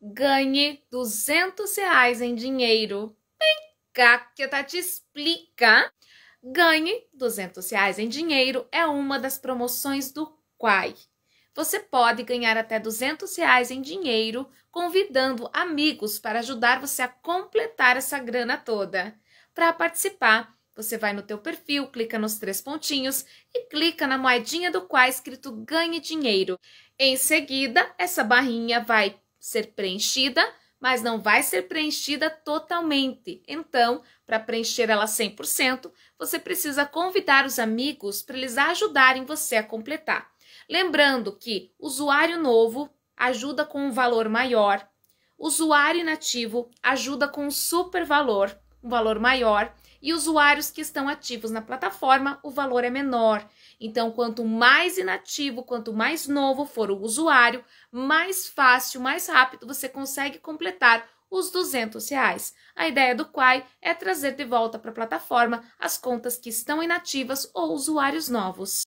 ganhe 200 reais em dinheiro. Vem cá que eu tá te explica. Ganhe 200 reais em dinheiro é uma das promoções do Quai. Você pode ganhar até 200 reais em dinheiro convidando amigos para ajudar você a completar essa grana toda. Para participar, você vai no teu perfil, clica nos três pontinhos e clica na moedinha do Quai escrito Ganhe Dinheiro. Em seguida, essa barrinha vai ser preenchida, mas não vai ser preenchida totalmente. Então, para preencher ela 100%, você precisa convidar os amigos para eles ajudarem você a completar. Lembrando que usuário novo ajuda com um valor maior, usuário inativo ajuda com um super valor um valor maior, e usuários que estão ativos na plataforma, o valor é menor. Então, quanto mais inativo, quanto mais novo for o usuário, mais fácil, mais rápido você consegue completar os 200 reais. A ideia do Quai é trazer de volta para a plataforma as contas que estão inativas ou usuários novos.